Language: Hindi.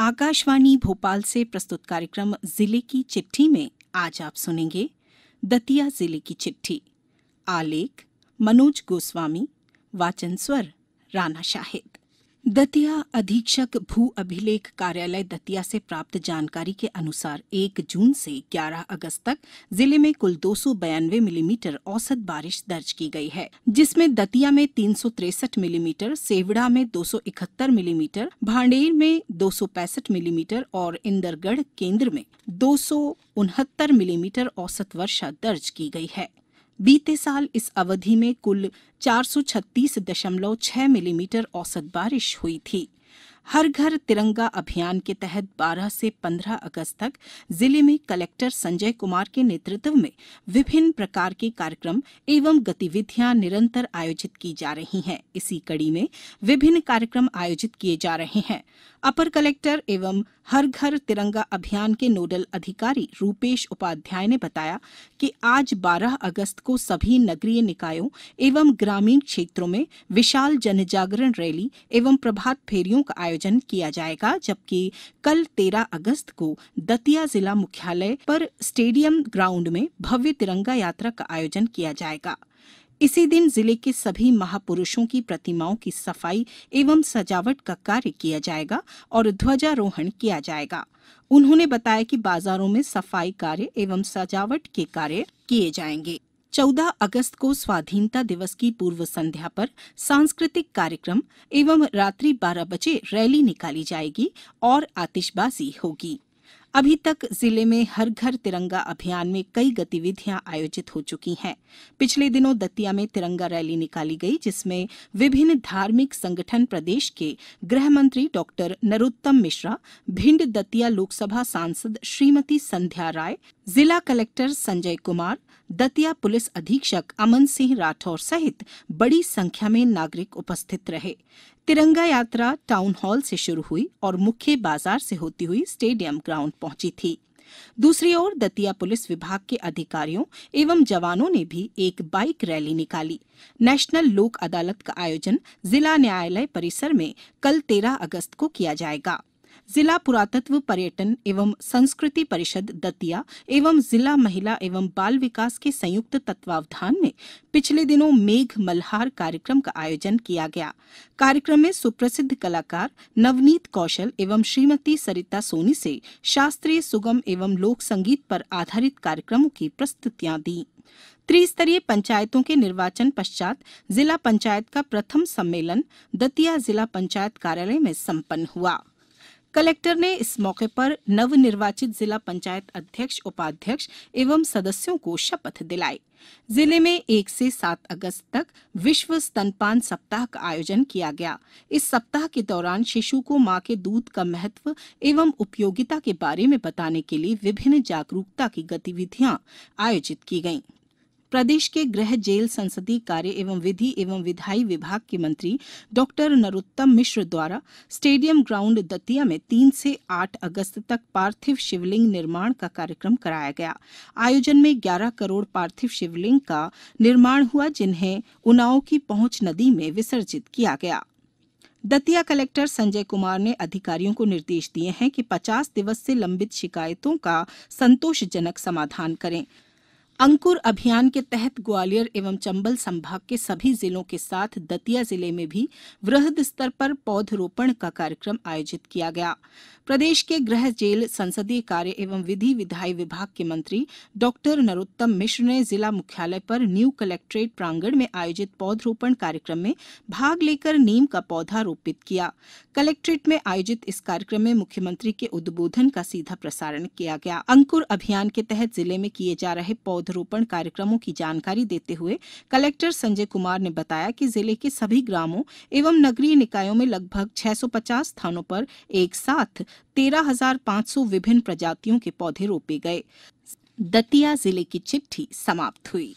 आकाशवाणी भोपाल से प्रस्तुत कार्यक्रम जिले की चिट्ठी में आज आप सुनेंगे दतिया जिले की चिट्ठी आलेख मनोज गोस्वामी वाचन स्वर राना शाहिद दतिया अधीक्षक भू अभिलेख कार्यालय दतिया से प्राप्त जानकारी के अनुसार 1 जून से 11 अगस्त तक जिले में कुल दो मिलीमीटर mm औसत बारिश दर्ज की गई है जिसमें दतिया में तीन मिलीमीटर mm, सेवड़ा में 271 मिलीमीटर mm, भांडेर में 265 मिलीमीटर mm और इंदरगढ़ केंद्र में दो मिलीमीटर mm औसत वर्षा दर्ज की गई है बीते साल इस अवधि में कुल 436.6 मिलीमीटर औसत बारिश हुई थी हर घर तिरंगा अभियान के तहत 12 से 15 अगस्त तक जिले में कलेक्टर संजय कुमार के नेतृत्व में विभिन्न प्रकार के कार्यक्रम एवं गतिविधियां निरंतर आयोजित की जा रही हैं इसी कड़ी में विभिन्न कार्यक्रम आयोजित किए जा रहे हैं अपर कलेक्टर एवं हर घर तिरंगा अभियान के नोडल अधिकारी रूपेश उपाध्याय ने बताया कि आज 12 अगस्त को सभी नगरीय निकायों एवं ग्रामीण क्षेत्रों में विशाल जनजागरण रैली एवं प्रभात फेरियों का आयोजन आयोजन किया जाएगा जबकि कल तेरह अगस्त को दतिया जिला मुख्यालय पर स्टेडियम ग्राउंड में भव्य तिरंगा यात्रा का आयोजन किया जाएगा इसी दिन जिले के सभी महापुरुषों की प्रतिमाओं की सफाई एवं सजावट का कार्य किया जाएगा और ध्वजारोहण किया जाएगा उन्होंने बताया कि बाजारों में सफाई कार्य एवं सजावट के कार्य किए जाएंगे 14 अगस्त को स्वाधीनता दिवस की पूर्व संध्या पर सांस्कृतिक कार्यक्रम एवं रात्रि 12 बजे रैली निकाली जाएगी और आतिशबाजी होगी अभी तक जिले में हर घर तिरंगा अभियान में कई गतिविधियां आयोजित हो चुकी हैं पिछले दिनों दतिया में तिरंगा रैली निकाली गई जिसमें विभिन्न धार्मिक संगठन प्रदेश के गृह मंत्री डॉ नरोत्तम मिश्रा भिंड दतिया लोकसभा सांसद श्रीमती संध्या राय जिला कलेक्टर संजय कुमार दतिया पुलिस अधीक्षक अमन सिंह राठौर सहित बड़ी संख्या में नागरिक उपस्थित रहे तिरंगा यात्रा टाउन हॉल से शुरू हुई और मुख्य बाजार से होती हुई स्टेडियम ग्राउंड पहुंची थी दूसरी ओर दतिया पुलिस विभाग के अधिकारियों एवं जवानों ने भी एक बाइक रैली निकाली नेशनल लोक अदालत का आयोजन जिला न्यायालय परिसर में कल 13 अगस्त को किया जाएगा जिला पुरातत्व पर्यटन एवं संस्कृति परिषद दतिया एवं जिला महिला एवं बाल विकास के संयुक्त तत्वावधान में पिछले दिनों मेघ मल्हार कार्यक्रम का आयोजन किया गया कार्यक्रम में सुप्रसिद्ध कलाकार नवनीत कौशल एवं श्रीमती सरिता सोनी से शास्त्रीय सुगम एवं लोक संगीत पर आधारित कार्यक्रमों की प्रस्तुतियां दी त्रिस्तरीय पंचायतों के निर्वाचन पश्चात जिला पंचायत का प्रथम सम्मेलन दतिया जिला पंचायत कार्यालय में संपन्न हुआ कलेक्टर ने इस मौके पर निर्वाचित जिला पंचायत अध्यक्ष उपाध्यक्ष एवं सदस्यों को शपथ दिलाई जिले में एक से सात अगस्त तक विश्व स्तनपान सप्ताह का आयोजन किया गया इस सप्ताह के दौरान शिशु को मां के दूध का महत्व एवं उपयोगिता के बारे में बताने के लिए विभिन्न जागरूकता की गतिविधियां आयोजित की गयी प्रदेश के गृह जेल संसदीय कार्य एवं विधि एवं विधायी विभाग के मंत्री डॉ नरोत्तम मिश्र द्वारा स्टेडियम ग्राउंड दतिया में तीन से आठ अगस्त तक पार्थिव शिवलिंग निर्माण का कार्यक्रम कराया गया आयोजन में ग्यारह करोड़ पार्थिव शिवलिंग का निर्माण हुआ जिन्हें उनाओ की पहुंच नदी में विसर्जित किया गया दतिया कलेक्टर संजय कुमार ने अधिकारियों को निर्देश दिए हैं कि 50 दिवस से लंबित शिकायतों का संतोषजनक समाधान करें अंकुर अभियान के तहत ग्वालियर एवं चंबल संभाग के सभी जिलों के साथ दतिया जिले में भी वृहद स्तर पर पौधरोपण का कार्यक्रम आयोजित किया गया प्रदेश के गृह जेल संसदीय कार्य एवं विधि विधायी विभाग के मंत्री डॉक्टर नरोत्तम मिश्र ने जिला मुख्यालय पर न्यू कलेक्ट्रेट प्रांगण में आयोजित पौधरोपण कार्यक्रम में भाग लेकर नीम का पौधा रोपित किया कलेक्ट्रेट में आयोजित इस कार्यक्रम में मुख्यमंत्री के उद्बोधन का सीधा प्रसारण किया गया अंकुर अभियान के तहत जिले में किए जा रहे पौध पौधरोपण कार्यक्रमों की जानकारी देते हुए कलेक्टर संजय कुमार ने बताया कि जिले के सभी ग्रामों एवं नगरीय निकायों में लगभग 650 स्थानों पर एक साथ 13,500 विभिन्न प्रजातियों के पौधे रोपे गए दतिया जिले की चिट्ठी समाप्त हुई